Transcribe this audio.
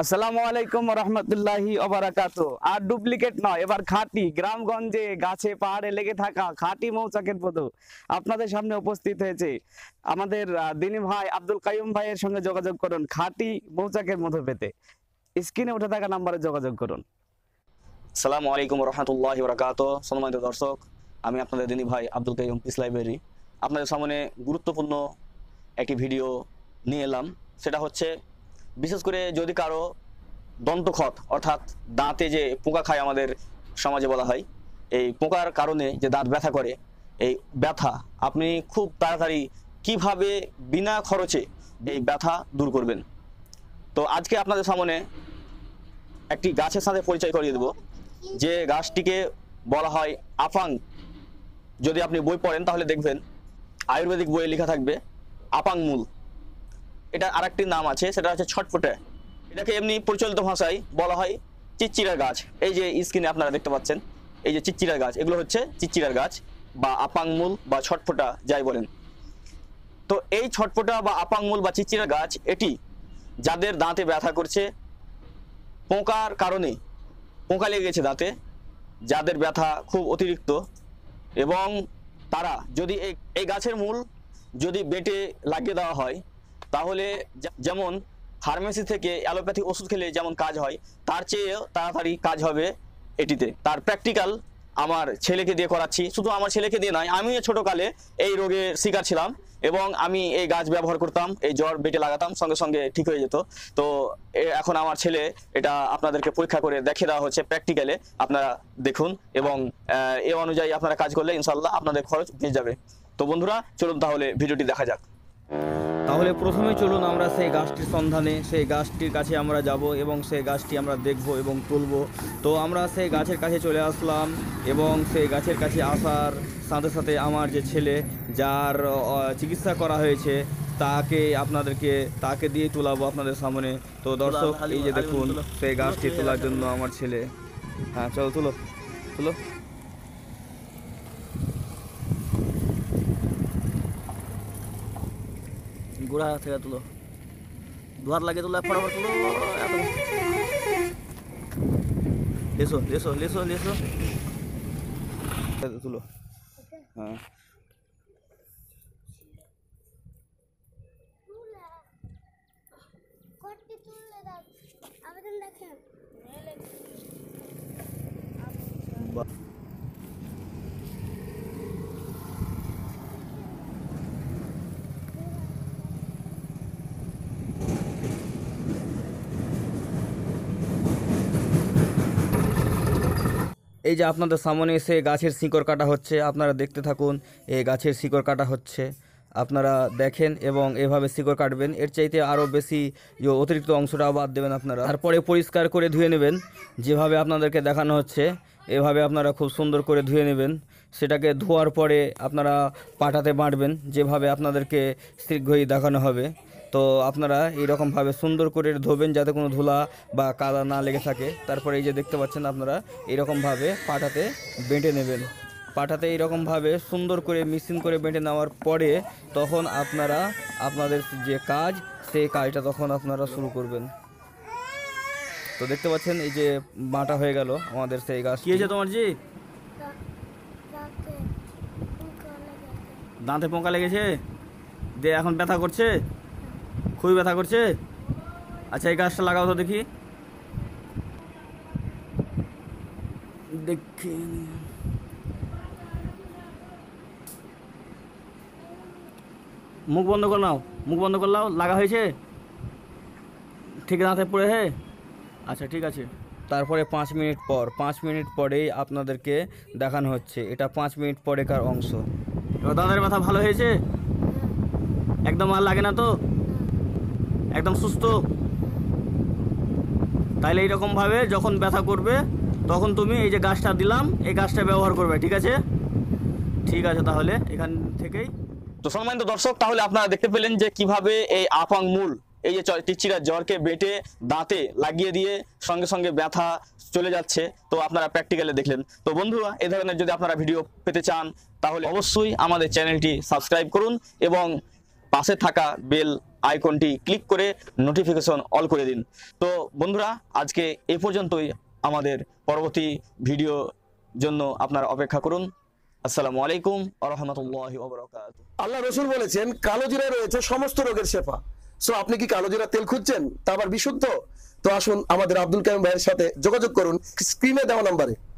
আসসালামু আলাইকুম রহমতুল্লাহি অবরাকাত আর ডুপ্লিকেট নয় এবার খাঁটি গ্রামগঞ্জে গাছে পাহাড়ে লেগে থাকা খাঁটি মৌচাকের পদক আপনাদের সামনে উপস্থিত হয়েছে আমাদের দিনী ভাই আব্দুল কাইম ভাইয়ের সঙ্গে যোগাযোগ করুন খাঁটি মৌচাকের মধু পেতে স্ক্রিনে উঠে থাকা নাম্বারে যোগাযোগ করুন আসসালামু আলাইকুম রহমতুল্লাহি বরাকাত সম্মানিত দর্শক আমি আপনাদের দিনী ভাই আব্দুল কাইম পিস লাইব্রেরি আপনাদের সামনে গুরুত্বপূর্ণ একটি ভিডিও নিয়ে এলাম সেটা হচ্ছে বিশেষ করে যদি কারো দন্তক্ষত অর্থাৎ দাঁতে যে পোকা খায় আমাদের সমাজে বলা হয় এই পোকার কারণে যে দাঁত ব্যথা করে এই ব্যথা আপনি খুব তাড়াতাড়ি কিভাবে বিনা খরচে এই ব্যথা দূর করবেন তো আজকে আপনাদের সামনে একটি গাছের সাথে পরিচয় করিয়ে দেব যে গাছটিকে বলা হয় আফাং যদি আপনি বই পড়েন তাহলে দেখবেন আয়ুর্বেদিক বইয়ে লেখা থাকবে আপাং মূল এটা আর একটি নাম আছে সেটা হচ্ছে ছটফুটে এটাকে এমনি পরিচালিত ভাষায় বলা হয় চিচ্চিরা গাছ এই যে স্ক্রিনে আপনারা দেখতে পাচ্ছেন এই যে চিচ্চিরার গাছ এগুলো হচ্ছে চিচ্চিরার গাছ বা আপাংমূল বা ছটফুটা যাই বলেন তো এই ছটফুটা বা আপাংমূল বা চিচ্চিরা গাছ এটি যাদের দাঁতে ব্যথা করছে পোঁকার কারণে পোঁকা লেগে গেছে দাঁতে যাদের ব্যথা খুব অতিরিক্ত এবং তারা যদি এই গাছের মূল যদি বেটে লাগিয়ে দেওয়া হয় তাহলে যেমন ফার্মেসি থেকে অ্যালোপ্যাথি ওষুধ খেলে যেমন কাজ হয় তার চেয়েও তাড়াতাড়ি কাজ হবে এটিতে তার প্র্যাকটিক্যাল আমার ছেলেকে দিয়ে করাচ্ছি শুধু আমার ছেলেকে দিয়ে নয় আমিও ছোটোকালে এই রোগের শিকার ছিলাম এবং আমি এই গাছ ব্যবহার করতাম এই জ্বর বেটে লাগাতাম সঙ্গে সঙ্গে ঠিক হয়ে যেত তো এখন আমার ছেলে এটা আপনাদেরকে পরীক্ষা করে দেখে দেওয়া হচ্ছে প্র্যাকটিক্যালে আপনারা দেখুন এবং এ অনুযায়ী আপনারা কাজ করলে ইনশাল্লাহ আপনাদের খরচ বেঁচে যাবে তো বন্ধুরা চলুন তাহলে ভিডিওটি দেখা যাক তাহলে প্রথমে চলুন আমরা সেই গাছটির সন্ধানে সেই গাছটির কাছে আমরা যাব এবং সেই গাছটি আমরা দেখব এবং তুলব তো আমরা সেই গাছের কাছে চলে আসলাম এবং সেই গাছের কাছে আসার সাথে সাথে আমার যে ছেলে যার চিকিৎসা করা হয়েছে তাকে আপনাদেরকে তাকে দিয়ে তোলাবো আপনাদের সামনে তো দর্শক এই যে দেখুন সেই গাছটি তোলার জন্য আমার ছেলে হ্যাঁ চলো তুলো তুলো গোড়া থেকে তুলো ধোয়ার লাগে তুলো ফটাফট তুলো লেসো লেসো লেসো লেসো তুলো হ্যাঁ দেখেন এই যে আপনাদের সামনে এসে গাছের শিকড় কাটা হচ্ছে আপনারা দেখতে থাকুন এই গাছের শিকড় কাটা হচ্ছে আপনারা দেখেন এবং এভাবে শিকড় কাটবেন এর চাইতে আরও বেশি অতিরিক্ত অংশটা বাদ দেবেন আপনারা তারপরে পরিষ্কার করে ধুয়ে নেবেন যেভাবে আপনাদেরকে দেখানো হচ্ছে এভাবে আপনারা খুব সুন্দর করে ধুয়ে নেবেন সেটাকে ধোয়ার পরে আপনারা পাটাতে বাঁটবেন যেভাবে আপনাদেরকে শীঘ্রই দেখানো হবে তো আপনারা এইরকমভাবে সুন্দর করে ধোবেন যাতে কোনো ধুলা বা কাদা না লেগে থাকে তারপরে এই যে দেখতে পাচ্ছেন আপনারা এরকমভাবে পাটাতে বেঁটে নেবেন পাটাতে এইরকমভাবে সুন্দর করে মিশ্রিন করে বেঁটে নেওয়ার পরে তখন আপনারা আপনাদের যে কাজ সেই কাজটা তখন আপনারা শুরু করবেন তো দেখতে পাচ্ছেন এই যে বাঁটা হয়ে গেল আমাদের সেই গাছ কি হয়েছে তোমার জি দাঁতে পোকা লেগেছে দে এখন ব্যথা করছে খুবই ব্যথা করছে আচ্ছা এই গাছটা লাগাও তো দেখি দেখি মুখ বন্ধ করে নাও মুখ বন্ধ করে নাও লাগা হয়েছে ঠিক দাঁতে পড়ে হে আচ্ছা ঠিক আছে তারপরে পাঁচ মিনিট পর পাঁচ মিনিট পরেই আপনাদেরকে দেখানো হচ্ছে এটা পাঁচ মিনিট পরে কার অংশ দাদার ব্যথা ভালো হয়েছে একদম আর লাগে না তো একদম সুস্থ তাইলে এইরকমভাবে যখন ব্যথা করবে তখন তুমি এই যে গাছটা দিলাম এই গাছটা ব্যবহার করবে ঠিক আছে ঠিক আছে তাহলে এখান থেকেই তো সম্মানিত দর্শক তাহলে আপনারা দেখতে পেলেন যে কিভাবে এই আপাং মূল এই যে টিচিরা জ্বরকে বেটে দাঁতে লাগিয়ে দিয়ে সঙ্গে সঙ্গে ব্যথা চলে যাচ্ছে তো আপনারা প্র্যাকটিক্যালে দেখলেন তো বন্ধুরা এ ধরনের যদি আপনারা ভিডিও পেতে চান তাহলে অবশ্যই আমাদের চ্যানেলটি সাবস্ক্রাইব করুন এবং পাশে থাকা বেল আইকনটি ক্লিক করে নোটিফিকেশন অল করে দিন তো বন্ধুরা আজকে এ পর্যন্তই আমাদের পরবর্তী ভিডিও জন্য আপনারা অপেক্ষা করুন আসসালামু আলাইকুম আরহামতুল্লাহ আল্লাহ রসুল বলেছেন কালো জিরা রয়েছে সমস্ত রোগের শেফা সো আপনি কি কালো জিরা তেল খুঁজছেন তা আবার বিশুদ্ধ তো আসুন আমাদের আব্দুল কাইম ভাইয়ের সাথে যোগাযোগ করুন স্ক্রিনে দেওয়া নাম্বারে